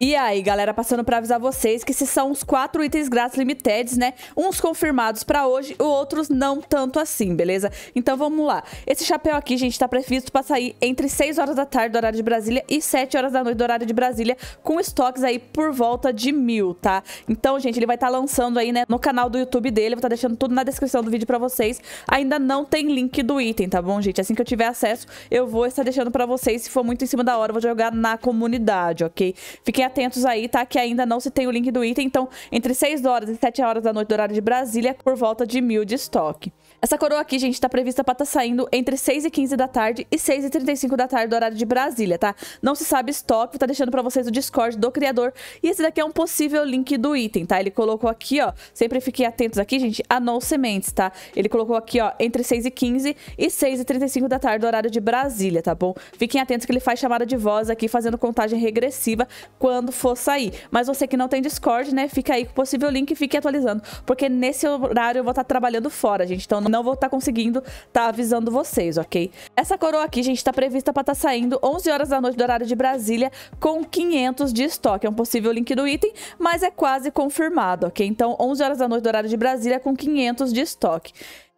E aí, galera, passando para avisar vocês que esses são os quatro itens grátis limiteds, né? Uns confirmados para hoje, outros não tanto assim, beleza? Então vamos lá. Esse chapéu aqui, gente, tá previsto para sair entre 6 horas da tarde do horário de Brasília e 7 horas da noite do horário de Brasília, com estoques aí por volta de mil, tá? Então, gente, ele vai estar tá lançando aí, né, no canal do YouTube dele, vou estar tá deixando tudo na descrição do vídeo para vocês. Ainda não tem link do item, tá bom, gente? Assim que eu tiver acesso, eu vou estar deixando para vocês, se for muito em cima da hora, eu vou jogar na comunidade, ok? Fiquem atentos aí, tá? Que ainda não se tem o link do item, então entre 6 horas e 7 horas da noite do horário de Brasília, por volta de mil de estoque. Essa coroa aqui, gente, tá prevista para estar tá saindo entre 6 e 15 da tarde e 6 e 35 da tarde do horário de Brasília, tá? Não se sabe vou tá deixando para vocês o Discord do criador. E esse daqui é um possível link do item, tá? Ele colocou aqui, ó, sempre fiquem atentos aqui, gente, a não sementes, tá? Ele colocou aqui, ó, entre 6 e 15 e 6 e 35 da tarde do horário de Brasília, tá bom? Fiquem atentos que ele faz chamada de voz aqui, fazendo contagem regressiva quando quando for sair. Mas você que não tem Discord, né, fica aí com o possível link e fique atualizando. Porque nesse horário eu vou estar tá trabalhando fora, gente. Então não vou estar tá conseguindo estar tá avisando vocês, ok? Essa coroa aqui, gente, está prevista para estar tá saindo 11 horas da noite do horário de Brasília com 500 de estoque. É um possível link do item, mas é quase confirmado, ok? Então 11 horas da noite do horário de Brasília com 500 de estoque.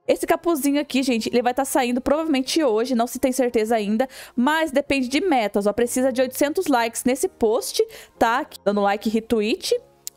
Esse capuzinho aqui, gente, ele vai estar tá saindo provavelmente hoje, não se tem certeza ainda, mas depende de metas, ó. Precisa de 800 likes nesse post, tá? Dando like e retweet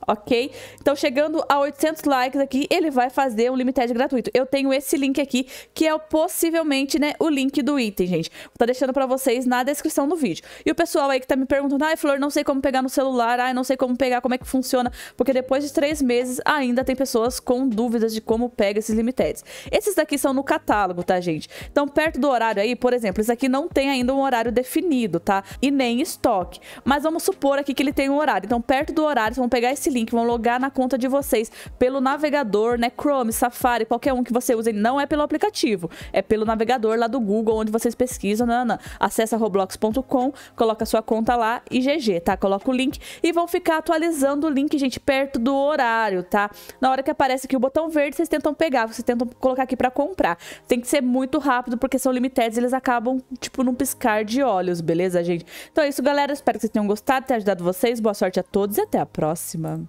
ok? Então, chegando a 800 likes aqui, ele vai fazer um limited gratuito. Eu tenho esse link aqui, que é o, possivelmente, né, o link do item, gente. Vou tá deixando pra vocês na descrição do vídeo. E o pessoal aí que tá me perguntando, ai, ah, Flor, não sei como pegar no celular, ai, ah, não sei como pegar, como é que funciona, porque depois de três meses ainda tem pessoas com dúvidas de como pega esses limiteds. Esses daqui são no catálogo, tá, gente? Então, perto do horário aí, por exemplo, esse aqui não tem ainda um horário definido, tá? E nem estoque. Mas vamos supor aqui que ele tem um horário. Então, perto do horário, vocês vão pegar esse link, vão logar na conta de vocês pelo navegador, né? Chrome, Safari, qualquer um que você use, não é pelo aplicativo, é pelo navegador lá do Google, onde vocês pesquisam, nana. Acessa roblox.com, coloca sua conta lá e GG, tá? Coloca o link e vão ficar atualizando o link, gente, perto do horário, tá? Na hora que aparece aqui o botão verde, vocês tentam pegar, vocês tentam colocar aqui para comprar. Tem que ser muito rápido, porque são limitados, eles acabam, tipo, num piscar de olhos, beleza, gente? Então é isso, galera. Espero que vocês tenham gostado, ter ajudado vocês. Boa sorte a todos e até a próxima.